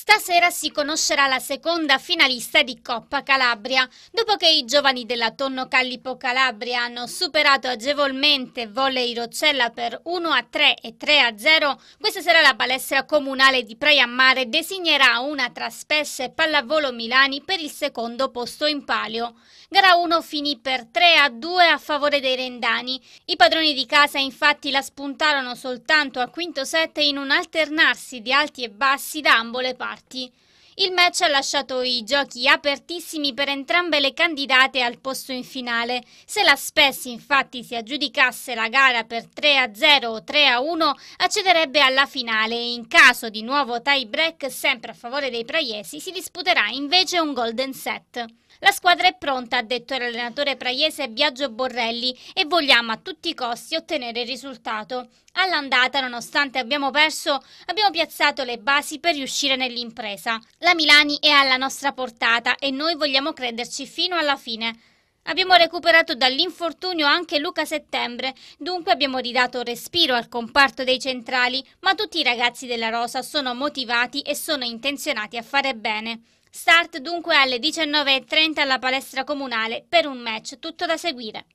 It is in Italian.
Stasera si conoscerà la seconda finalista di Coppa Calabria. Dopo che i giovani della Tonno Callipo Calabria hanno superato agevolmente Volley Roccella per 1 3 e 3 0, questa sera la palestra comunale di Praia Mare designerà una tra Spesse e Pallavolo Milani per il secondo posto in palio. Gara 1 finì per 3 a 2 a favore dei Rendani. I padroni di casa infatti la spuntarono soltanto al quinto set in un alternarsi di alti e bassi da ambo le parti parti il match ha lasciato i giochi apertissimi per entrambe le candidate al posto in finale. Se la Spezia infatti si aggiudicasse la gara per 3-0 o 3-1 accederebbe alla finale e in caso di nuovo tie break sempre a favore dei Praiesi si disputerà invece un golden set. La squadra è pronta, ha detto l'allenatore praiese Biagio Borrelli, e vogliamo a tutti i costi ottenere il risultato. All'andata, nonostante abbiamo perso, abbiamo piazzato le basi per riuscire nell'impresa. La Milani è alla nostra portata e noi vogliamo crederci fino alla fine. Abbiamo recuperato dall'infortunio anche Luca Settembre, dunque abbiamo ridato respiro al comparto dei centrali, ma tutti i ragazzi della Rosa sono motivati e sono intenzionati a fare bene. Start dunque alle 19.30 alla palestra comunale per un match tutto da seguire.